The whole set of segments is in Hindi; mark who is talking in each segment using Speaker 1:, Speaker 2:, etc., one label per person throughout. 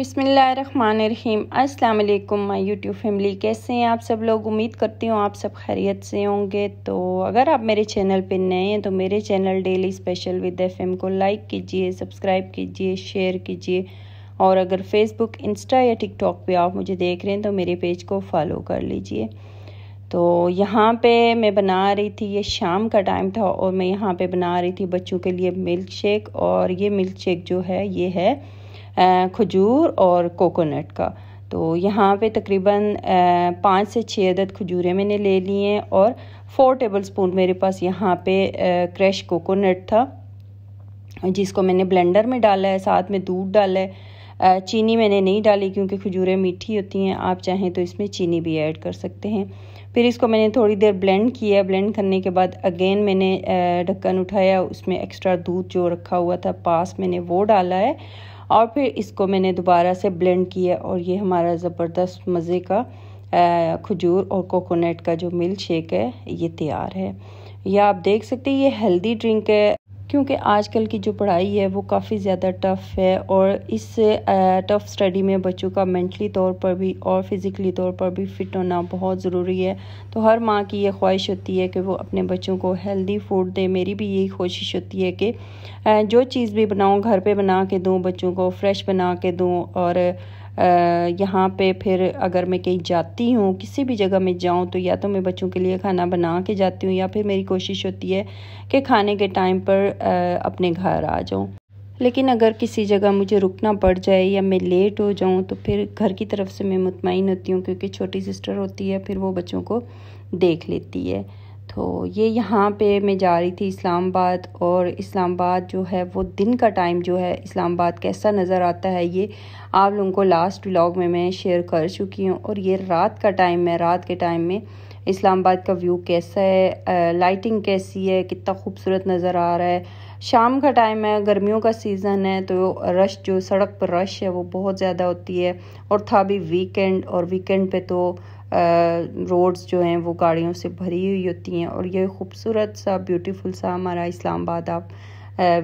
Speaker 1: बिसमीम अस्सलाम माय यूट्यूब फैमिली कैसे हैं आप सब लोग उम्मीद करती हूँ आप सब खैरियत से होंगे तो अगर आप मेरे चैनल पर नए हैं तो मेरे channel daily special with FM को लाइक कीजिए सब्सक्राइब कीजिए शेयर कीजिए और अगर फेसबुक इंस्टा या टिकटॉक पे आप मुझे देख रहे हैं तो मेरे पेज को फॉलो कर लीजिए तो यहाँ पे मैं बना रही थी ये शाम का टाइम था और मैं यहाँ पे बना रही थी बच्चों के लिए मिल्क शेक और ये मिल्क शेक जो है ये है खजूर और कोकोनट का तो यहाँ पे तकरीबन पाँच से छः अदद खजूरें मैंने ले ली हैं और फोर टेबल स्पून मेरे पास यहाँ पे क्रश कोकोनट था जिसको मैंने ब्लेंडर में डाला है साथ में दूध डाला है चीनी मैंने नहीं डाली क्योंकि खजूरें मीठी होती हैं आप चाहें तो इसमें चीनी भी ऐड कर सकते हैं फिर इसको मैंने थोड़ी देर ब्लेंड किया ब्लेंड करने के बाद अगेन मैंने ढक्कन उठाया उसमें एक्स्ट्रा दूध जो रखा हुआ था पास मैंने वो डाला है और फिर इसको मैंने दोबारा से ब्लेंड किया और ये हमारा ज़बरदस्त मज़े का खजूर और कोकोनट का जो मिल्क शेक है ये तैयार है यह आप देख सकते हैं ये हेल्दी ड्रिंक है क्योंकि आजकल की जो पढ़ाई है वो काफ़ी ज़्यादा टफ़ है और इस टफ़ स्टडी में बच्चों का मैंटली तौर पर भी और फिज़िकली तौर पर भी फ़िट होना बहुत ज़रूरी है तो हर माँ की ये ख्वाहिश होती है कि वो अपने बच्चों को हेल्दी फूड दे मेरी भी यही कोशिश होती है कि जो चीज़ भी बनाऊँ घर पर बना के दूँ बच्चों को फ्रेश बना के दूँ और यहाँ पे फिर अगर मैं कहीं जाती हूँ किसी भी जगह में जाऊँ तो या तो मैं बच्चों के लिए खाना बना के जाती हूँ या फिर मेरी कोशिश होती है कि खाने के टाइम पर अपने घर आ जाऊँ लेकिन अगर किसी जगह मुझे रुकना पड़ जाए या मैं लेट हो जाऊँ तो फिर घर की तरफ से मैं मुतमिन होती हूँ क्योंकि छोटी सिस्टर होती है फिर वो बच्चों को देख लेती है तो ये यहाँ पे मैं जा रही थी इस्लामाबाद और इस्लामाबाद जो है वो दिन का टाइम जो है इस्लामाबाद कैसा नज़र आता है ये आप लोगों को लास्ट व्लॉग में मैं शेयर कर चुकी हूँ और ये रात का टाइम है रात के टाइम में इस्लामाबाद का व्यू कैसा है लाइटिंग कैसी है कितना खूबसूरत नज़र आ रहा है शाम का टाइम है गर्मियों का सीज़न है तो रश जो सड़क पर रश है वो बहुत ज़्यादा होती है और था भी वीकेंड और वीकेंड पे तो रोड्स जो हैं वो गाड़ियों से भरी हुई होती हैं और ये खूबसूरत सा ब्यूटीफुल सा हमारा इस्लामाबाद आप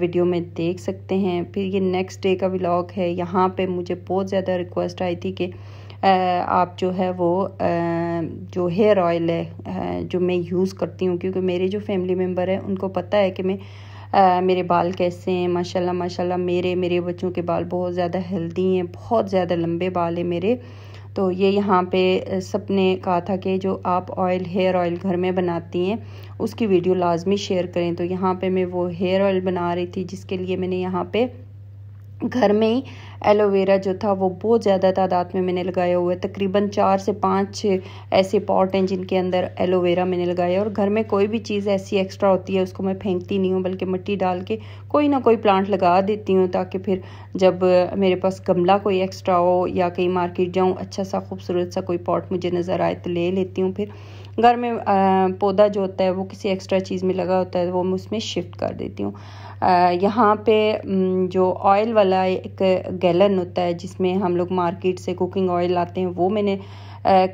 Speaker 1: वीडियो में देख सकते हैं फिर ये नेक्स्ट डे का व्लॉग है यहाँ पे मुझे बहुत ज़्यादा रिक्वेस्ट आई थी कि आप जो है वो जो हेयर ऑयल है जो मैं यूज़ करती हूँ क्योंकि मेरे जो फैमिली मेम्बर हैं उनको पता है कि मैं आ, मेरे बाल कैसे हैं माशाल्लाह माशाल्लाह मेरे मेरे बच्चों के बाल बहुत ज़्यादा हेल्दी हैं बहुत ज़्यादा लंबे बाल हैं मेरे तो ये यहाँ पे सपने कहा था कि जो आप ऑयल हेयर ऑयल घर में बनाती हैं उसकी वीडियो लाजमी शेयर करें तो यहाँ पे मैं वो हेयर ऑयल बना रही थी जिसके लिए मैंने यहाँ पे घर में ही एलोवेरा जो था वो बहुत ज़्यादा तादाद में मैंने लगाया हुआ है तकरीबन चार से पाँच ऐसे पॉट हैं जिनके अंदर एलोवेरा मैंने लगाया और घर में कोई भी चीज़ ऐसी एक्स्ट्रा होती है उसको मैं फेंकती नहीं हूँ बल्कि मिट्टी डाल के कोई ना कोई प्लांट लगा देती हूँ ताकि फिर जब मेरे पास गमला कोई एक्स्ट्रा हो या कहीं मार्केट जाऊँ अच्छा सा खूबसूरत सा कोई पॉट मुझे नज़र आए तो ले लेती हूँ फिर घर में पौधा जो होता है वो किसी एक्स्ट्रा चीज़ में लगा होता है वो मैं उसमें शिफ्ट कर देती हूँ यहाँ पे जो ऑयल वाला एक गैलन होता है जिसमें हम लोग मार्केट से कुकिंग ऑयल लाते हैं वो मैंने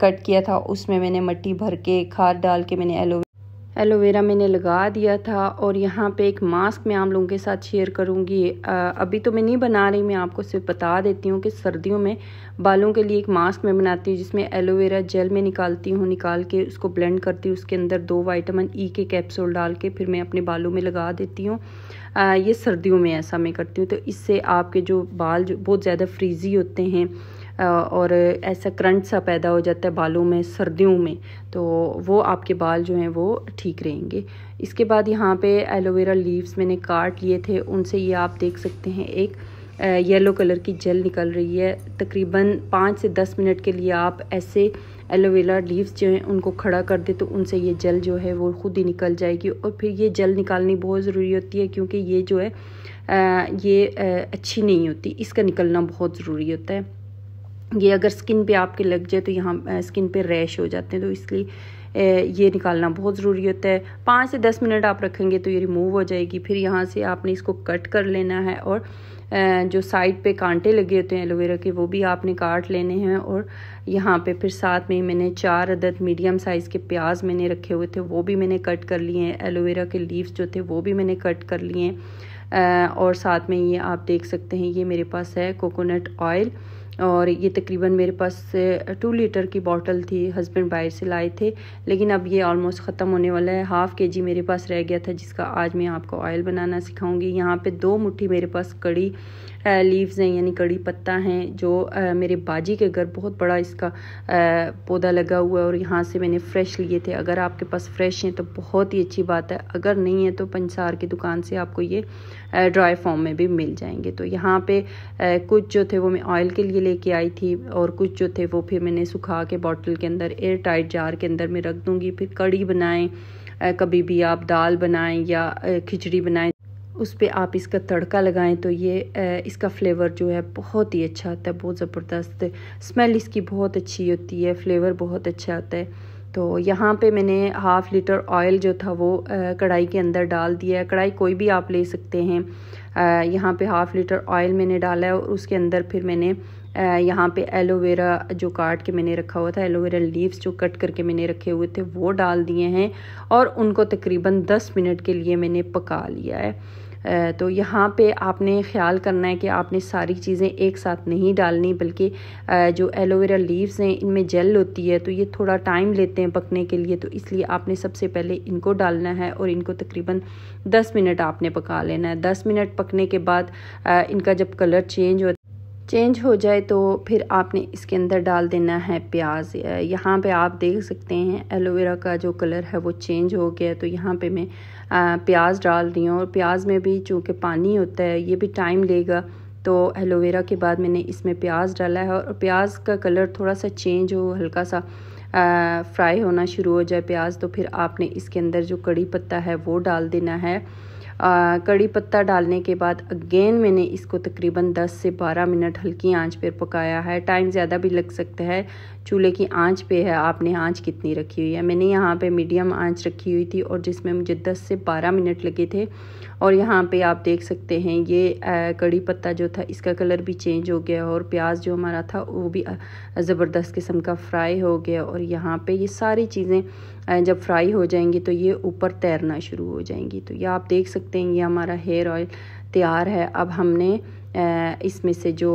Speaker 1: कट किया था उसमें मैंने मट्टी भर के खाद डाल के मैंने एलोवेरा एलोवेरा मैंने लगा दिया था और यहाँ पे एक मास्क मैं आप लोगों के साथ शेयर करूँगी अभी तो मैं नहीं बना रही मैं आपको सिर्फ बता देती हूँ कि सर्दियों में बालों के लिए एक मास्क मैं बनाती हूँ जिसमें एलोवेरा जेल में निकालती हूँ निकाल के उसको ब्लेंड करती हूँ उसके अंदर दो वाइटामिन ई e के कैप्सूल डाल के फिर मैं अपने बालों में लगा देती हूँ ये सर्दियों में ऐसा मैं करती हूँ तो इससे आपके जो बाल जो बहुत ज़्यादा फ्रीजी होते हैं और ऐसा करंट सा पैदा हो जाता है बालों में सर्दियों में तो वो आपके बाल जो हैं वो ठीक रहेंगे इसके बाद यहाँ पे एलोवेरा लीव्स मैंने काट लिए थे उनसे ये आप देख सकते हैं एक येलो कलर की जेल निकल रही है तकरीबन पाँच से दस मिनट के लिए आप ऐसे एलोवेरा लीव्स जो हैं उनको खड़ा कर दे तो उनसे ये जल जो है वो ख़ुद ही निकल जाएगी और फिर ये जल निकालनी बहुत ज़रूरी होती है क्योंकि ये जो है आ, ये आ, अच्छी नहीं होती इसका निकलना बहुत ज़रूरी होता है ये अगर स्किन पे आपके लग जाए तो यहाँ स्किन पे रैश हो जाते हैं तो इसलिए ये निकालना बहुत ज़रूरी होता है पाँच से दस मिनट आप रखेंगे तो ये रिमूव हो जाएगी फिर यहाँ से आपने इसको कट कर लेना है और जो साइड पे कांटे लगे होते हैं एलोवेरा के वो भी आपने काट लेने हैं और यहाँ पे फिर साथ में मैंने चार अदद मीडियम साइज़ के प्याज मैंने रखे हुए थे वो भी मैंने कट कर लिए हैं एलोवेरा के लीव्स जो थे वो भी मैंने कट कर लिए हैं और साथ में ये आप देख सकते हैं ये मेरे पास है कोकोनट ऑयल और ये तकरीबन मेरे पास टू लीटर की बॉटल थी हस्बैंड बाहर से लाए थे लेकिन अब ये ऑलमोस्ट ख़त्म होने वाला है हाफ़ के जी मेरे पास रह गया था जिसका आज मैं आपको ऑयल बनाना सिखाऊंगी यहाँ पे दो मुट्ठी मेरे पास कड़ी लीव्स हैं यानी कड़ी पत्ता हैं जो आ, मेरे बाजी के घर बहुत बड़ा इसका आ, पौधा लगा हुआ है और यहाँ से मैंने फ़्रेश लिए थे अगर आपके पास फ्रेश हैं तो बहुत ही अच्छी बात है अगर नहीं है तो पंसार की दुकान से आपको ये ड्राई फॉर्म में भी मिल जाएंगे तो यहाँ पर कुछ जो थे वो मैं ऑयल के लिए लेके आई थी और कुछ जो थे वो फिर मैंने सुखा के बॉटल के अंदर एयर टाइट जार के अंदर मैं रख दूँगी फिर कड़ी बनाएँ कभी भी आप दाल बनाएं या खिचड़ी बनाएं उस पर आप इसका तड़का लगाएं तो ये इसका फ्लेवर जो है बहुत ही अच्छा आता है बहुत ज़बरदस्त स्मेल इसकी बहुत अच्छी होती है फ्लेवर बहुत अच्छा आता है तो यहाँ पे मैंने हाफ़ लीटर ऑयल जो था वो कढ़ाई के अंदर डाल दिया है कढ़ाई कोई भी आप ले सकते हैं यहाँ पे हाफ़ लीटर ऑयल मैंने डाला है और उसके अंदर फिर मैंने यहाँ पे एलोवेरा जो काट के मैंने रखा हुआ था एलोवेरा लीव्स जो कट करके मैंने रखे हुए थे वो डाल दिए हैं और उनको तकरीबन 10 मिनट के लिए मैंने पका लिया है तो यहाँ पे आपने ख्याल करना है कि आपने सारी चीज़ें एक साथ नहीं डालनी बल्कि जो एलोवेरा लीव्स हैं इनमें जेल होती है तो ये थोड़ा टाइम लेते हैं पकने के लिए तो इसलिए आपने सबसे पहले इनको डालना है और इनको तकरीबन 10 मिनट आपने पका लेना है 10 मिनट पकने के बाद इनका जब कलर चेंज होता चेंज हो जाए तो फिर आपने इसके अंदर डाल देना है प्याज यहाँ पे आप देख सकते हैं एलोवेरा का जो कलर है वो चेंज हो गया तो यहाँ पे मैं प्याज डाल रही हूँ और प्याज में भी चूँकि पानी होता है ये भी टाइम लेगा तो एलोवेरा के बाद मैंने इसमें प्याज डाला है और प्याज का कलर थोड़ा सा चेंज हो हल्का सा फ्राई होना शुरू हो जाए प्याज तो फिर आपने इसके अंदर जो कड़ी पत्ता है वो डाल देना है कड़ी पत्ता डालने के बाद अगेन मैंने इसको तकरीबन 10 से 12 मिनट हल्की आंच पर पकाया है टाइम ज़्यादा भी लग सकता है चूल्हे की आंच पे है आपने आंच कितनी रखी हुई है मैंने यहाँ पे मीडियम आंच रखी हुई थी और जिसमें मुझे 10 से 12 मिनट लगे थे और यहाँ पे आप देख सकते हैं ये कड़ी पत्ता जो था इसका कलर भी चेंज हो गया और प्याज जो हमारा था वो भी ज़बरदस्त किस्म का फ्राई हो गया और यहाँ पे ये सारी चीज़ें जब फ्राई हो जाएंगी तो ये ऊपर तैरना शुरू हो जाएंगी तो ये आप देख सकते हैं ये हमारा हेयर ऑयल तैयार है अब हमने इसमें से जो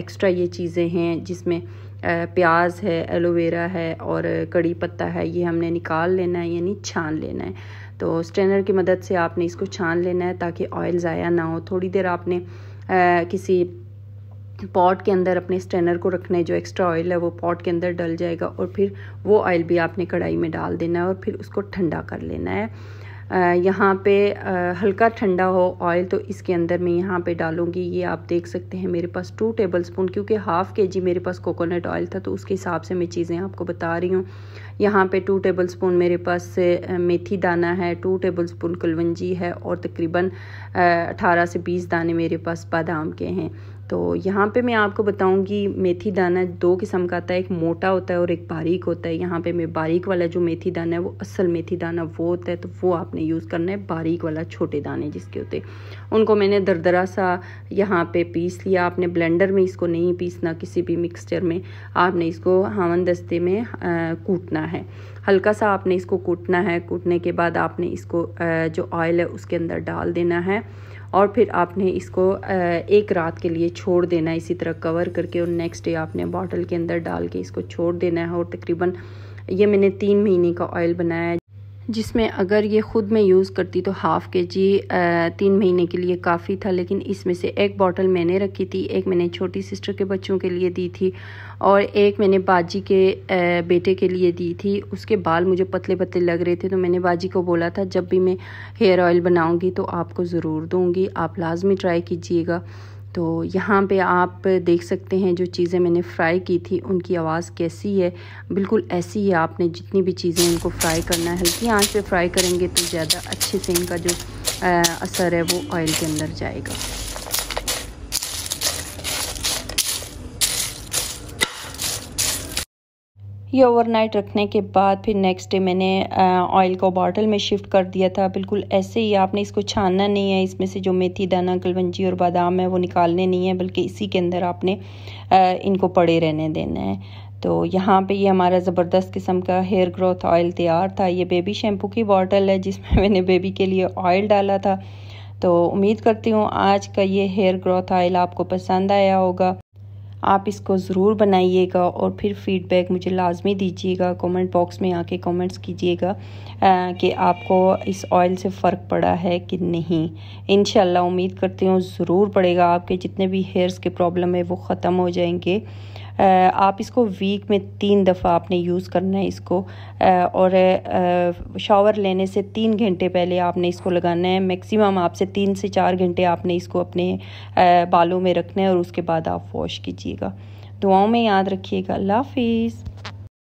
Speaker 1: एक्स्ट्रा ये चीज़ें हैं जिसमें प्याज है एलोवेरा है और कड़ी पत्ता है ये हमने निकाल लेना है यानी छान लेना है तो स्ट्रेनर की मदद से आपने इसको छान लेना है ताकि ऑयल ज़ाया ना हो थोड़ी देर आपने आ, किसी पॉट के अंदर अपने स्ट्रेनर को रखना है जो एक्स्ट्रा ऑयल है वो पॉट के अंदर डल जाएगा और फिर वो ऑयल भी आपने कढ़ाई में डाल देना है और फिर उसको ठंडा कर लेना है यहाँ पे हल्का ठंडा हो ऑयल तो इसके अंदर मैं यहाँ पे डालूँगी ये आप देख सकते हैं मेरे पास टू टेबल स्पून क्योंकि हाफ़ के जी मेरे पास कोकोनट ऑयल था तो उसके हिसाब से मैं चीज़ें आपको बता रही हूँ यहाँ पे टू टेबल स्पून मेरे पास मेथी दाना है टू टेबल स्पून कलवंजी है और तकरीबन अठारह से बीस दाने मेरे पास बादाम के हैं तो यहाँ पे मैं आपको बताऊँगी मेथी दाना दो किस्म का आता है एक मोटा होता है और एक बारीक होता है यहाँ पे मैं बारीक वाला जो मेथी दाना है वो असल मेथी दाना वो होता है तो वो आपने यूज़ करना है बारीक वाला छोटे दाने जिसके होते उनको मैंने दरदरा सा यहाँ पे पीस लिया आपने ब्लेंडर में इसको नहीं पीसना किसी भी मिक्सचर में आपने इसको हावन दस्ते में कूटना है हल्का सा आपने इसको कूटना है कूटने के बाद आपने इसको जो ऑयल है उसके अंदर डाल देना है और फिर आपने इसको एक रात के लिए छोड़ देना है इसी तरह कवर करके और नेक्स्ट डे आपने बॉटल के अंदर डाल के इसको छोड़ देना है और तकरीबन ये मैंने तीन महीने का ऑयल बनाया है जिसमें अगर ये ख़ुद मैं यूज़ करती तो हाफ़ के जी तीन महीने के लिए काफ़ी था लेकिन इसमें से एक बॉटल मैंने रखी थी एक मैंने छोटी सिस्टर के बच्चों के लिए दी थी और एक मैंने बाजी के आ, बेटे के लिए दी थी उसके बाल मुझे पतले पतले लग रहे थे तो मैंने बाजी को बोला था जब भी मैं हेयर ऑयल बनाऊँगी तो आपको ज़रूर दूँगी आप लाजमी ट्राई कीजिएगा तो यहाँ पे आप देख सकते हैं जो चीज़ें मैंने फ्राई की थी उनकी आवाज़ कैसी है बिल्कुल ऐसी ही आपने जितनी भी चीज़ें उनको फ्राई करना है हल्की आंच पे फ्राई करेंगे तो ज़्यादा अच्छे से इनका जो आ, असर है वो ऑयल के अंदर जाएगा ये ओवरनाइट रखने के बाद फिर नेक्स्ट डे मैंने ऑयल को बॉटल में शिफ्ट कर दिया था बिल्कुल ऐसे ही आपने इसको छानना नहीं है इसमें से जो मेथी दाना कलवंजी और बादाम है वो निकालने नहीं है बल्कि इसी के अंदर आपने आ, इनको पड़े रहने देना है तो यहाँ पे ये हमारा ज़बरदस्त किस्म का हेयर ग्रोथ ऑयल तैयार था ये बेबी शैम्पू की बॉटल है जिसमें मैंने बेबी के लिए ऑयल डाला था तो उम्मीद करती हूँ आज का ये हेयर ग्रोथ ऑयल आपको पसंद आया होगा आप इसको ज़रूर बनाइएगा और फिर फीडबैक मुझे लाजमी दीजिएगा कमेंट बॉक्स में आके कमेंट्स कीजिएगा कि आपको इस ऑयल से फ़र्क पड़ा है कि नहीं इन उम्मीद करती हूँ ज़रूर पड़ेगा आपके जितने भी हेयर्स के प्रॉब्लम है वो ख़त्म हो जाएंगे आप इसको वीक में तीन दफ़ा आपने यूज़ करना है इसको और शावर लेने से तीन घंटे पहले आपने इसको लगाना है मैक्सिमम आपसे तीन से चार घंटे आपने इसको अपने बालों में रखना है और उसके बाद आप वॉश कीजिएगा दुआओं में याद रखिएगा अल्लाह हाफिज़